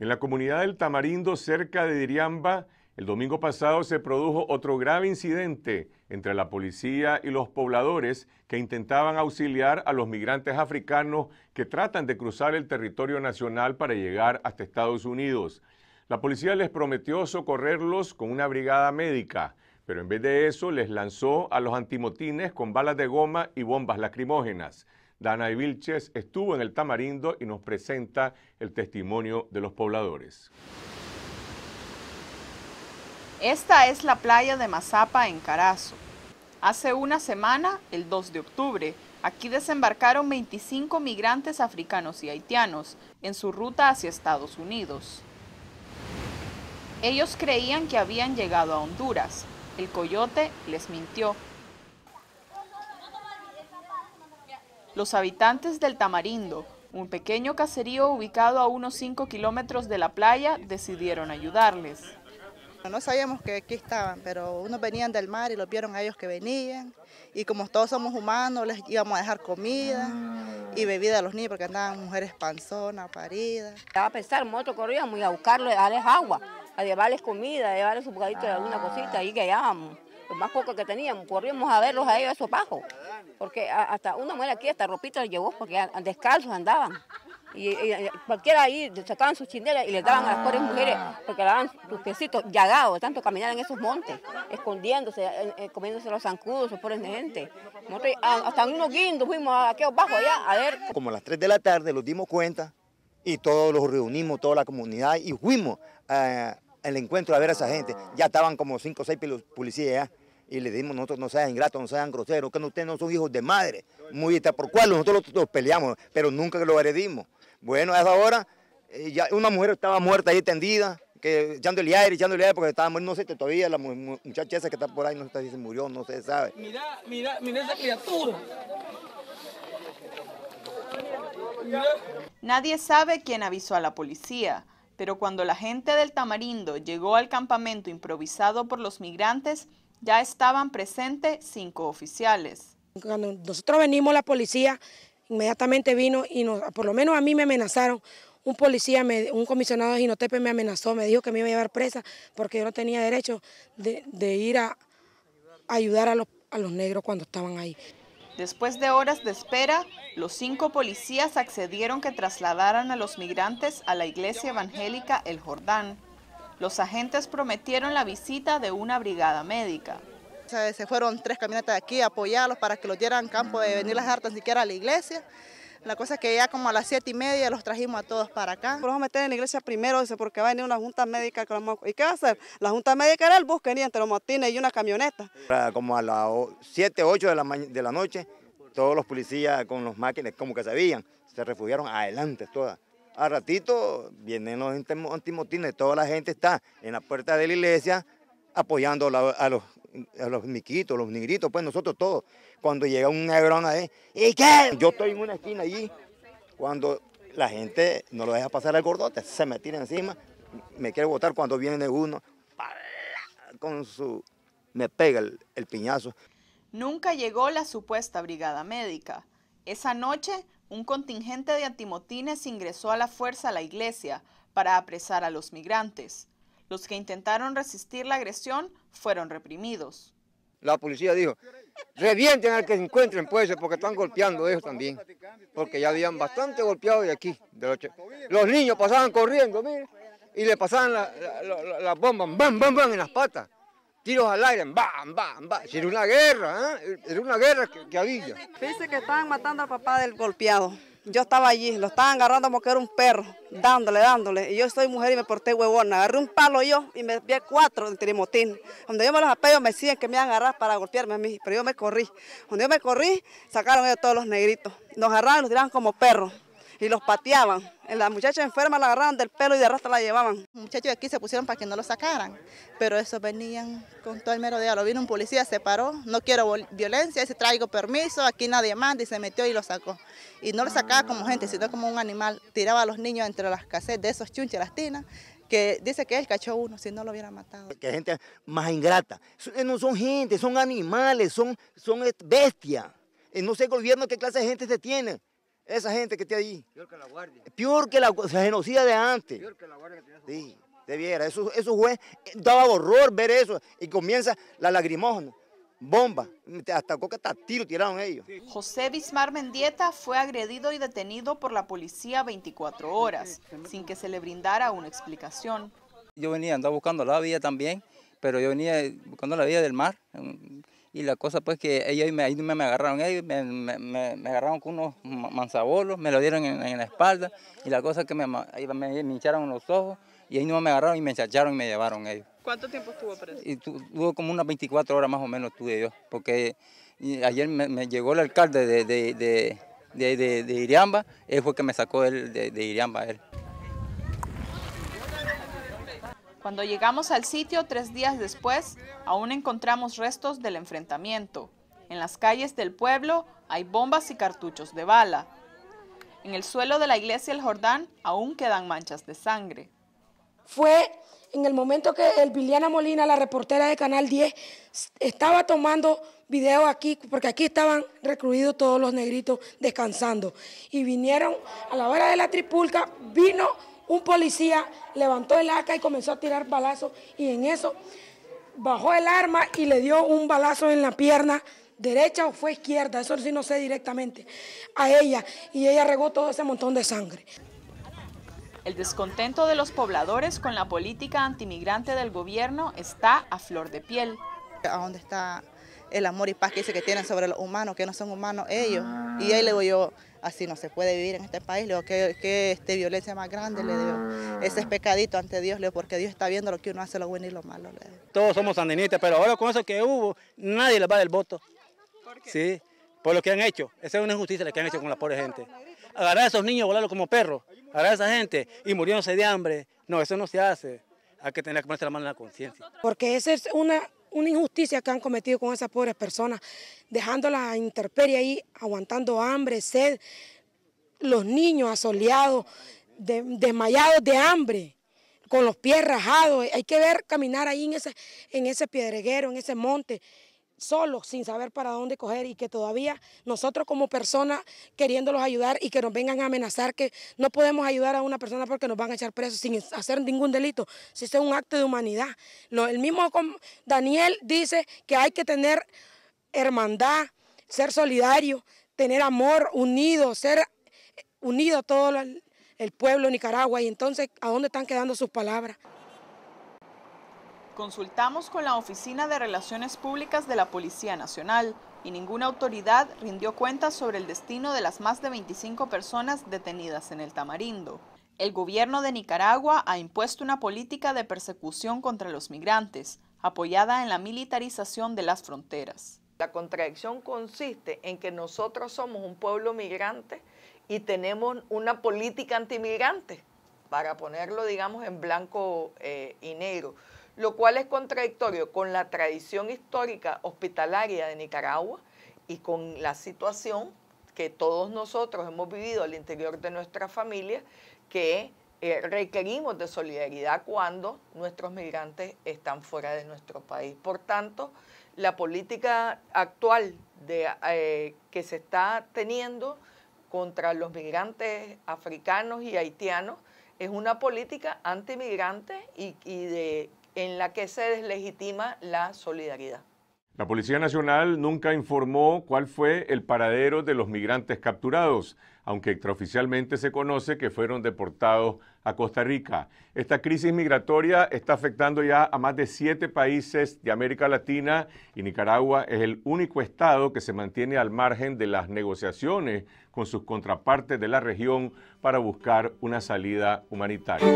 En la comunidad del Tamarindo, cerca de Diriamba, el domingo pasado se produjo otro grave incidente entre la policía y los pobladores que intentaban auxiliar a los migrantes africanos que tratan de cruzar el territorio nacional para llegar hasta Estados Unidos. La policía les prometió socorrerlos con una brigada médica, pero en vez de eso, les lanzó a los antimotines con balas de goma y bombas lacrimógenas. Dana Vilches estuvo en el Tamarindo y nos presenta el testimonio de los pobladores. Esta es la playa de Mazapa en Carazo. Hace una semana, el 2 de octubre, aquí desembarcaron 25 migrantes africanos y haitianos en su ruta hacia Estados Unidos. Ellos creían que habían llegado a Honduras, el coyote les mintió. Los habitantes del Tamarindo, un pequeño caserío ubicado a unos 5 kilómetros de la playa, decidieron ayudarles. No sabíamos que aquí estaban, pero unos venían del mar y lo vieron a ellos que venían. Y como todos somos humanos, les íbamos a dejar comida y bebida a los niños, porque andaban mujeres panzonas, paridas. A pesar, nosotros corríamos y a buscarle, agua a llevarles comida, a llevarles un bocadito de alguna ah. cosita ahí que Lo más poco que teníamos, corríamos a verlos a ellos a Porque hasta una mujer aquí, hasta ropita les llevó, porque descalzos andaban. Y, cualquiera ahí sacaban sus chinelas y les daban a las pobres mujeres, porque le daban sus llagados, tanto caminar en esos montes, escondiéndose, comiéndose los zancudos, los pobres gente. hasta unos guindos fuimos a aquellos bajos allá a ver. Como a las 3 de la tarde nos dimos cuenta y todos los reunimos, toda la comunidad, y fuimos a... Eh, el encuentro a ver a esa gente. Ya estaban como cinco o seis policías y le dimos nosotros no sean ingratos, no sean groseros, que ustedes no son hijos de madre. Muy por cual nosotros los, peleamos, pero nunca lo heredimos. Bueno, a esa hora eh, ya una mujer estaba muerta ahí tendida, que echándole aire, echándole aire porque estaba muerta, no sé todavía, la muchacha esa que está por ahí no sé si se murió, no se sabe. Mira, mira, mira esa criatura. Nadie sabe quién avisó a la policía pero cuando la gente del Tamarindo llegó al campamento improvisado por los migrantes, ya estaban presentes cinco oficiales. Cuando nosotros venimos, la policía inmediatamente vino y por lo menos a mí me amenazaron. Un policía, un comisionado de Ginotepe me amenazó, me dijo que me iba a llevar presa porque yo no tenía derecho de, ir a, ayudar a los, a los negros cuando estaban ahí. Después de horas de espera, los cinco policías accedieron que trasladaran a los migrantes a la iglesia evangélica El Jordán. Los agentes prometieron la visita de una brigada médica. Se, fueron tres caminatas de aquí a apoyarlos para que los dieran campo de venir las hartas siquiera a la iglesia. La cosa es que ya como a las 7 y media los trajimos a todos para acá. Vamos a meter en la iglesia primero, dice, porque va a venir una junta médica. ¿Y qué va a hacer? La junta médica era el bus que entre los motines y una camioneta. Como a las 7, 8 de la, de la noche, todos los policías con los máquinas, como que sabían, se refugiaron adelante todas. A ratito vienen los antimotines, toda la gente está en la puerta de la iglesia apoyando a los los miquitos, los negritos, pues nosotros todos. Cuando llega un negrón ahí, ¿y qué? Yo estoy en una esquina allí, cuando la gente no lo deja pasar al gordote, se me tira encima, me quiere botar cuando viene uno, con su, me pega el piñazo. Nunca llegó la supuesta brigada médica. Esa noche, un contingente de antimotines ingresó a la fuerza a la iglesia para apresar a los migrantes. Los que intentaron resistir la agresión fueron reprimidos. La policía dijo, revienten al que se encuentren, pues, porque están golpeando ellos también. Porque ya habían bastante golpeado de aquí. De los, los, niños pasaban corriendo, mire, y le pasaban las la, bombas, bam, bam, bam, en las patas. Tiros al aire, bam, bam, bam. Era una guerra, ¿eh? Era una guerra que, había. Dice que estaban matando al papá del golpeado. Yo estaba allí, lo estaban agarrando como que era un perro, dándole, dándole. Y yo soy mujer y me porté huevona. Agarré un palo yo y me vi cuatro de trimotín. Cuando yo me los apello me siguen que me iban a agarrar para golpearme a mí, pero yo me corrí. Cuando yo me corrí, sacaron ellos todos los negritos. Nos agarraron y los tiraban como perros y los pateaban. La muchacha enferma la agarraban del pelo y de rastro la llevaban. muchachos de aquí se pusieron para que no lo sacaran, pero esos venían con todo el mero Lo vino un policía, se paró, no quiero violencia, ese traigo permiso, aquí nadie manda y se metió y lo sacó. Y no lo sacaba como gente, sino como un animal. Tiraba a los niños entre las casetas de esos chunches, las que dice que él cachó uno, si no lo hubiera matado. Que gente más ingrata. Eh, no son gente, son animales, son, son eh, bestias. Eh, no sé gobierno qué clase de gente se tiene. Esa gente que está ahí. Peor que la guardia. Peor que la genocida de antes. Peor que la guardia que Sí, debiera. Eso, eso fue, eh, daba horror ver eso. Y comienza la lagrimógena. Bomba, hasta coca, hasta tiro tiraron ellos. José Bismar Mendieta fue agredido y detenido por la policía 24 horas, sin que se le brindara una explicación. Yo venía, andaba buscando la vía también, pero yo venía buscando la vía del mar, y la cosa pues que ellos me, ahí me, me agarraron, ellos me, agarraron con unos manzabolos, me lo dieron en, la espalda y la cosa que me, hincharon los ojos y ahí no me agarraron y me enchacharon y me llevaron ellos. ¿Cuánto tiempo estuvo preso? Y tuvo como unas 24 horas más o menos tuve yo, porque ayer me, llegó el alcalde de, de, de, de Iriamba, él fue que me sacó él de, Iriamba él. Cuando llegamos al sitio tres días después, aún encontramos restos del enfrentamiento. En las calles del pueblo hay bombas y cartuchos de bala. En el suelo de la iglesia El Jordán aún quedan manchas de sangre. Fue en el momento que Viliana Molina, la reportera de Canal 10, estaba tomando video aquí, porque aquí estaban recluidos todos los negritos descansando. Y vinieron a la hora de la tripulca, vino un policía levantó el aca y comenzó a tirar balazos y en eso bajó el arma y le dio un balazo en la pierna derecha o fue izquierda, eso sí no sé directamente, a ella y ella regó todo ese montón de sangre. El descontento de los pobladores con la política antimigrante del gobierno está a flor de piel. ¿A dónde está el amor y paz que dice que tienen sobre los humanos, que no son humanos ellos? Ah. Y ahí le voy yo, así no se puede vivir en este país, le digo, qué, este, violencia más grande, le dio. ese es pecadito ante Dios, le porque Dios está viendo lo que uno hace, lo bueno y lo malo. Todos somos sandinistas, pero ahora con eso que hubo, nadie le va del voto. ¿Por qué? Sí, por lo que han hecho, esa es una injusticia la que han hecho con la pobre gente. Agarrar a esos niños, volarlos como perros, agarrar a esa gente y muriéndose de hambre, no, eso no se hace hay que tener que ponerse la mano en la conciencia. Porque esa es una una injusticia que han cometido con esas pobres personas, dejándolas a intemperie ahí, aguantando hambre, sed, los niños asoleados, desmayados de hambre, con los pies rajados. Hay que ver caminar ahí en ese, en ese piedreguero, en ese monte solos, sin saber para dónde coger y que todavía nosotros como personas queriéndolos ayudar y que nos vengan a amenazar que no podemos ayudar a una persona porque nos van a echar presos sin hacer ningún delito. Si es un acto de humanidad. el mismo Daniel dice que hay que tener hermandad, ser solidario, tener amor, unido, ser unido a todo el pueblo de Nicaragua y entonces a dónde están quedando sus palabras. Consultamos con la Oficina de Relaciones Públicas de la Policía Nacional y ninguna autoridad rindió cuentas sobre el destino de las más de 25 personas detenidas en el Tamarindo. El gobierno de Nicaragua ha impuesto una política de persecución contra los migrantes, apoyada en la militarización de las fronteras. La contradicción consiste en que nosotros somos un pueblo migrante y tenemos una política antimigrante, para ponerlo, digamos, en blanco eh, y negro lo cual es contradictorio con la tradición histórica hospitalaria de Nicaragua y con la situación que todos nosotros hemos vivido al interior de nuestra familia, que eh, requerimos de solidaridad cuando nuestros migrantes están fuera de nuestro país. Por tanto, la política actual de, eh, que se está teniendo contra los migrantes africanos y haitianos es una política antimigrante y, y de en la que se deslegitima la solidaridad. La Policía Nacional nunca informó cuál fue el paradero de los migrantes capturados, aunque extraoficialmente se conoce que fueron deportados a Costa Rica. Esta crisis migratoria está afectando ya a más de siete países de América Latina y Nicaragua es el único estado que se mantiene al margen de las negociaciones con sus contrapartes de la región para buscar una salida humanitaria.